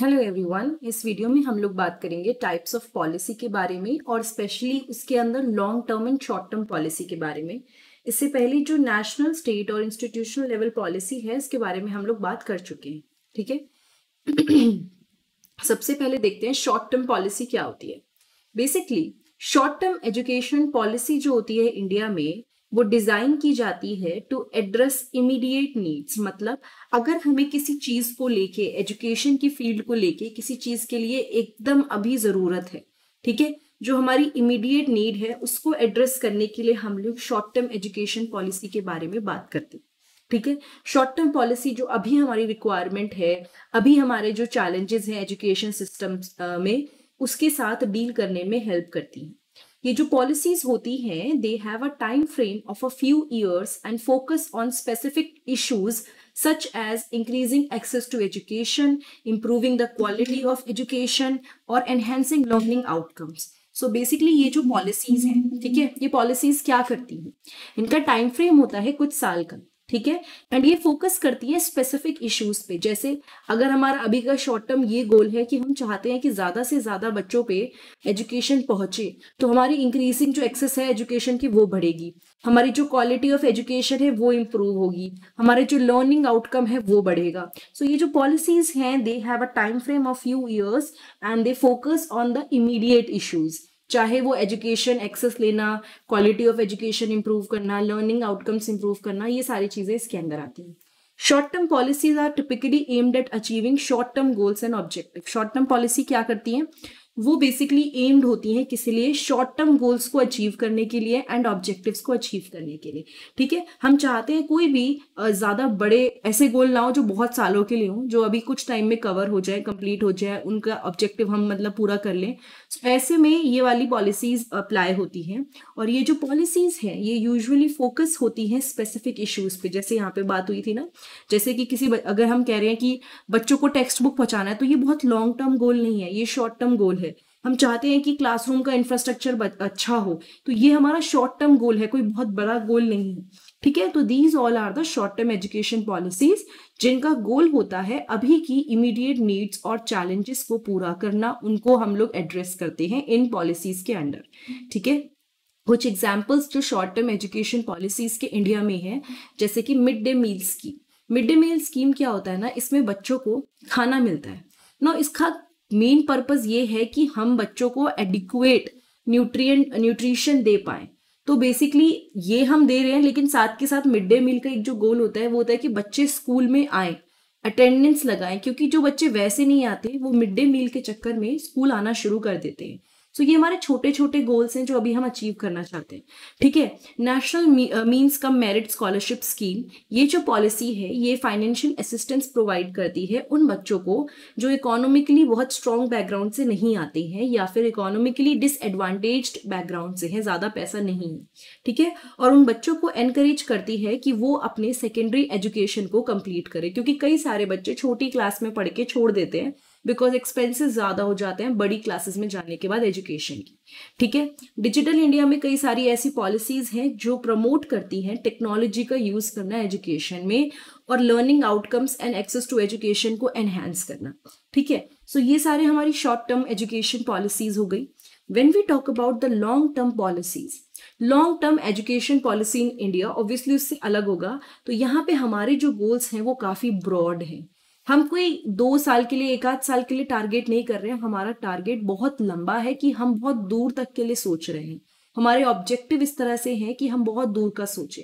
hello everyone इस video में हम लोग बात करेंगे टाइप्स ऑफ पॉलिसी के बारे में और स्पेशली उसके अंदर long term and short term policy के बारे में इससे पहले जो नेशनल स्टेट और इंस्टीट्यूशनल लेवल पॉलिसी है इसके बारे में हम लोग बात कर चुके हैं ठीक है सबसे पहले देखते हैं शॉर्ट टर्म पॉलिसी क्या होती है basically short term education policy जो होती है इंडिया में वो डिज़ाइन की जाती है टू एड्रेस इमीडिएट नीड्स मतलब अगर हमें किसी चीज़ को लेके एजुकेशन की फील्ड को लेके किसी चीज़ के लिए एकदम अभी ज़रूरत है ठीक है जो हमारी इमीडिएट नीड है उसको एड्रेस करने के लिए हम लोग शॉर्ट टर्म एजुकेशन पॉलिसी के बारे में बात करते हैं ठीक है शॉर्ट टर्म पॉलिसी जो अभी हमारी रिक्वायरमेंट है अभी हमारे जो चैलेंजेस हैं एजुकेशन सिस्टम में उसके साथ डील करने में हेल्प करती है ये जो पॉलिसीज होती हैं they have a time frame of a few years and focus on specific issues such as increasing access to education improving the quality of education और enhancing learning outcomes so basically ये जो policies हैं ठीक है ये policies क्या करती हैं इनका टाइम फ्रेम होता है कुछ साल का ठीक है एंड ये फोकस करती है स्पेसिफिक इश्यूज पे जैसे अगर हमारा अभी का शॉर्ट टर्म ये गोल है कि हम चाहते हैं कि ज्यादा से ज्यादा बच्चों पे एजुकेशन पहुंचे तो हमारी इंक्रीजिंग जो एक्सेस है एजुकेशन की वो बढ़ेगी हमारी जो क्वालिटी ऑफ एजुकेशन है वो इम्प्रूव होगी हमारे जो लर्निंग आउटकम है वो बढ़ेगा सो so, ये जो पॉलिसीज हैं they have a time frame of few years and they focus on the immediate issues चाहे वो एजुकेशन एक्सेस लेना क्वालिटी ऑफ एजुकेशन इंप्रूव करना लर्निंग आउटकम्स इंप्रूव करना ये सारी चीज़ें इसके अंदर आती हैं short term policies are typically aimed at achieving short term goals and objective short term policy क्या करती है वो बेसिकली एम्ड होती हैं किसी लिए शॉर्ट टर्म गोल्स को अचीव करने के लिए एंड ऑब्जेक्टिव्स को अचीव करने के लिए ठीक है हम चाहते हैं कोई भी ज़्यादा बड़े ऐसे गोल ना हो जो बहुत सालों के लिए हों जो अभी कुछ टाइम में कवर हो जाए कंप्लीट हो जाए उनका ऑब्जेक्टिव हम मतलब पूरा कर लें so, ऐसे में ये वाली पॉलिसीज अप्लाई होती हैं और ये जो पॉलिसीज हैं ये यूजली फोकस होती हैं स्पेसिफिक इश्यूज पे जैसे यहाँ पे बात हुई थी ना जैसे कि किसी अगर हम कह रहे हैं कि बच्चों को टेक्स्ट बुक पहुँचाना है तो ये बहुत लॉन्ग टर्म गोल नहीं है ये शॉर्ट टर्म गोल हम चाहते हैं कि क्लासरूम का इंफ्रास्ट्रक्चर अच्छा हो तो ये हमारा शॉर्ट टर्म गोल है कोई बहुत बड़ा गोल नहीं है ठीक है तो these all are the short term education policies जिनका गोल होता है अभी की इमीडिएट नीड्स और चैलेंजेस को पूरा करना उनको हम लोग एड्रेस करते हैं इन पॉलिसीज के अंडर ठीक है कुछ एग्जाम्पल्स जो शॉर्ट टर्म एजुकेशन पॉलिसीज के इंडिया में है जैसे कि mid day meal scheme mid day meal scheme क्या होता है ना इसमें बच्चों को खाना मिलता है ना इसका मेन पर्पज ये है कि हम बच्चों को एडिक्वेट न्यूट्रिएंट न्यूट्रिशन दे पाए तो बेसिकली ये हम दे रहे हैं लेकिन साथ के साथ मिड डे मील का एक जो गोल होता है वो होता है कि बच्चे स्कूल में आए अटेंडेंस लगाएं क्योंकि जो बच्चे वैसे नहीं आते वो मिड डे मील के चक्कर में स्कूल आना शुरू कर देते हैं सो so, ये हमारे छोटे छोटे गोल्स हैं जो अभी हम अचीव करना चाहते हैं ठीक है national means cum merit scholarship scheme ये जो पॉलिसी है ये फाइनेंशियल असिस्टेंस प्रोवाइड करती है उन बच्चों को जो इकोनॉमिकली बहुत स्ट्रॉन्ग बैकग्राउंड से नहीं आते हैं या फिर इकोनॉमिकली डिसएडवांटेज बैकग्राउंड से है ज़्यादा पैसा नहीं है ठीक है और उन बच्चों को एनकरेज करती है कि वो अपने सेकेंडरी एजुकेशन को कंप्लीट करें क्योंकि कई सारे बच्चे छोटी क्लास में पढ़ के छोड़ देते हैं बिकॉज एक्सपेंसेस ज़्यादा हो जाते हैं बड़ी क्लासेस में जाने के बाद एजुकेशन की ठीक है डिजिटल इंडिया में कई सारी ऐसी पॉलिसीज़ हैं जो प्रमोट करती हैं टेक्नोलॉजी का यूज़ करना एजुकेशन में और learning outcomes and access to education को एनहेंस करना ठीक है सो so, ये सारे हमारी शॉर्ट टर्म एजुकेशन पॉलिसीज़ हो गई when we talk about the long term policies long term education policy in India obviously उससे अलग होगा तो यहाँ पे हमारे जो गोल्स हैं वो काफ़ी ब्रॉड हैं हम कोई दो साल के लिए एक आध साल के लिए टारगेट नहीं कर रहे हैं हमारा टारगेट बहुत लंबा है कि हम बहुत दूर तक के लिए सोच रहे हैं हमारे ऑब्जेक्टिव इस तरह से हैं कि हम बहुत दूर का सोचें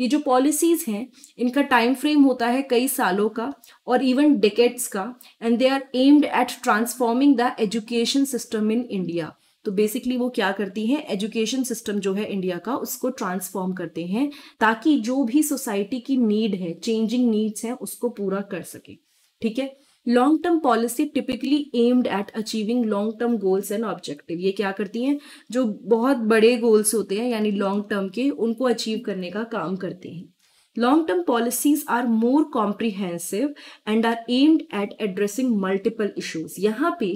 ये जो पॉलिसीज हैं इनका टाइम फ्रेम होता है कई सालों का और इवन डेकेट्स का and they are aimed at transforming the education system in India तो बेसिकली वो क्या करती हैं एजुकेशन सिस्टम जो है इंडिया का उसको ट्रांसफॉर्म करते हैं ताकि जो भी सोसाइटी की नीड है चेंजिंग नीड्स हैं उसको पूरा कर सकें ठीक है long term policy typically aimed at achieving long term goals and objective ये क्या करती हैं जो बहुत बड़े गोल्स होते हैं यानी लॉन्ग टर्म के उनको अचीव करने का काम करते हैं long term policies are more comprehensive and are aimed at addressing multiple issues यहाँ पे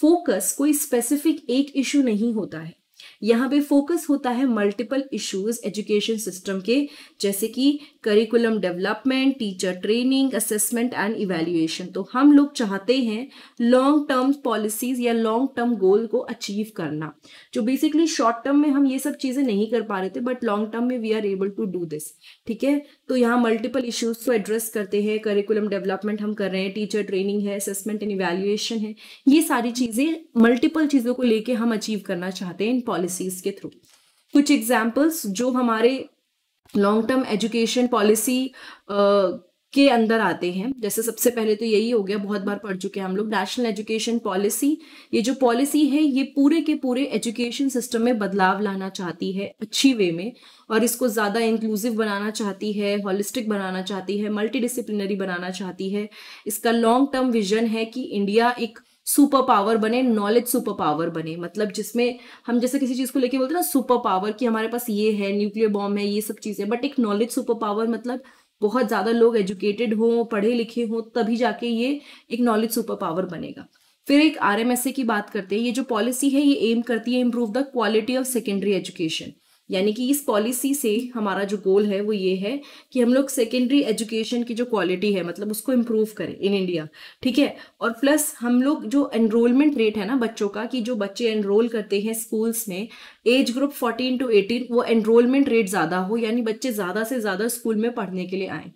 फोकस कोई स्पेसिफिक एक इशू नहीं होता है यहाँ पे फोकस होता है मल्टीपल इश्यूज एजुकेशन सिस्टम के जैसे कि curriculum development teacher training assessment and evaluation तो हम लोग चाहते हैं लॉन्ग टर्म पॉलिसीज या लॉन्ग टर्म गोल को अचीव करना जो बेसिकली शॉर्ट टर्म में हम ये सब चीज़ें नहीं कर पा रहे थे बट लॉन्ग टर्म में we are able to do this ठीक है तो यहाँ मल्टीपल इश्यूज को एड्रेस करते हैं करिकुलम डेवलपमेंट हम कर रहे हैं टीचर ट्रेनिंग है असेसमेंट एंड इवेल्युएशन है ये सारी चीज़ें मल्टीपल चीज़ों को लेके हम अचीव करना चाहते हैं इन पॉलिसीज के थ्रू कुछ एग्जाम्पल्स जो हमारे लॉन्ग टर्म एजुकेशन पॉलिसी के अंदर आते हैं जैसे सबसे पहले तो यही हो गया बहुत बार पढ़ चुके हैं हम लोग नेशनल एजुकेशन पॉलिसी ये जो पॉलिसी है ये पूरे के पूरे एजुकेशन सिस्टम में बदलाव लाना चाहती है अच्छी वे में और इसको ज़्यादा इंक्लूसिव बनाना चाहती है हॉलिस्टिक बनाना चाहती है मल्टीडिसिप्लिनरी बनाना चाहती है इसका लॉन्ग टर्म विजन है कि इंडिया एक सुपर पावर बने नॉलेज सुपर पावर बने मतलब जिसमें हम जैसे किसी चीज़ को लेके बोलते हैं ना सुपर पावर कि हमारे पास ये है न्यूक्लियर बॉम्ब है ये सब चीज़ें बट एक नॉलेज सुपर पावर मतलब बहुत ज़्यादा लोग एजुकेटेड हों पढ़े लिखे हों तभी जाके ये एक नॉलेज सुपर पावर बनेगा फिर एक आर की बात करते हैं ये जो पॉलिसी है ये एम करती है improve the quality of secondary education यानी कि इस पॉलिसी से हमारा जो गोल है वो ये है कि हम लोग सेकेंडरी एजुकेशन की जो क्वालिटी है मतलब उसको इम्प्रूव करें इन इंडिया ठीक है और प्लस हम लोग जो एनरोलमेंट रेट है ना बच्चों का कि जो बच्चे एनरोल करते हैं स्कूल्स में age group fourteen to eighteen वो एनरोलमेंट रेट ज़्यादा हो यानी बच्चे ज़्यादा से ज़्यादा स्कूल में पढ़ने के लिए आए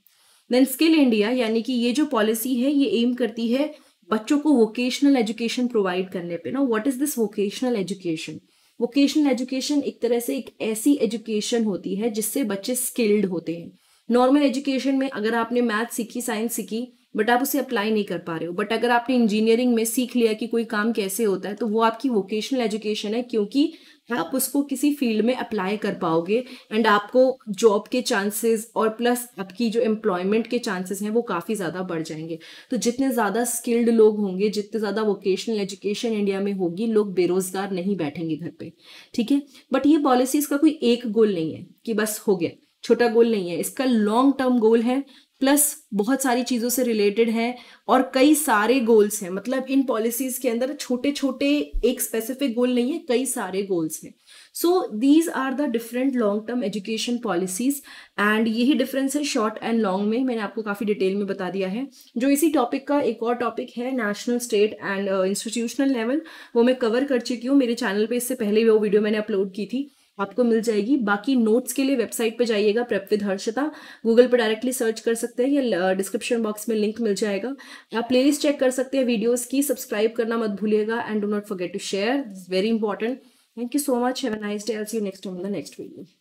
देन स्किल इंडिया यानी कि ये जो पॉलिसी है ये एम करती है बच्चों को वोकेशनल एजुकेशन प्रोवाइड करने पे ना what is this vocational education vocational education एक तरह से एक ऐसी एजुकेशन होती है जिससे बच्चे स्किल्ड होते हैं नॉर्मल एजुकेशन में अगर आपने मैथ सीखी साइंस सीखी बट आप उसे अप्लाई नहीं कर पा रहे हो बट अगर आपने इंजीनियरिंग में सीख लिया कि कोई काम कैसे होता है तो वो आपकी वोकेशनल एजुकेशन है क्योंकि आप उसको किसी फील्ड में अप्लाई कर पाओगे एंड आपको जॉब के चांसेस और प्लस आपकी जो एम्प्लॉयमेंट के चांसेस हैं वो काफ़ी ज़्यादा बढ़ जाएंगे तो जितने ज़्यादा स्किल्ड लोग होंगे जितने ज़्यादा वोकेशनल एजुकेशन इंडिया में होगी लोग बेरोजगार नहीं बैठेंगे घर पे ठीक है बट ये पॉलिसी इसका कोई एक गोल नहीं है कि बस हो गया छोटा गोल नहीं है इसका लॉन्ग टर्म गोल है प्लस बहुत सारी चीज़ों से रिलेटेड है और कई सारे गोल्स हैं मतलब इन पॉलिसीज के अंदर छोटे छोटे एक स्पेसिफिक गोल नहीं है कई सारे गोल्स हैं so these are the different long term education policies and यही डिफरेंस है शॉर्ट एंड लॉन्ग में मैंने आपको काफ़ी डिटेल में बता दिया है जो इसी टॉपिक का एक और टॉपिक है national state and institutional level वो मैं कवर कर चुकी हूँ मेरे चैनल पर इससे पहले वो वीडियो मैंने अपलोड की थी आपको मिल जाएगी बाकी नोट्स के लिए वेबसाइट पे जाइएगा प्रेप विद हर्षता गूगल पर डायरेक्टली सर्च कर सकते हैं या डिस्क्रिप्शन बॉक्स में लिंक मिल जाएगा आप प्लेलिस्ट चेक कर सकते हैं वीडियोस की सब्सक्राइब करना मत भूलिएगा and do not forget to share very important thank you so much have a nice day I see you next time the next video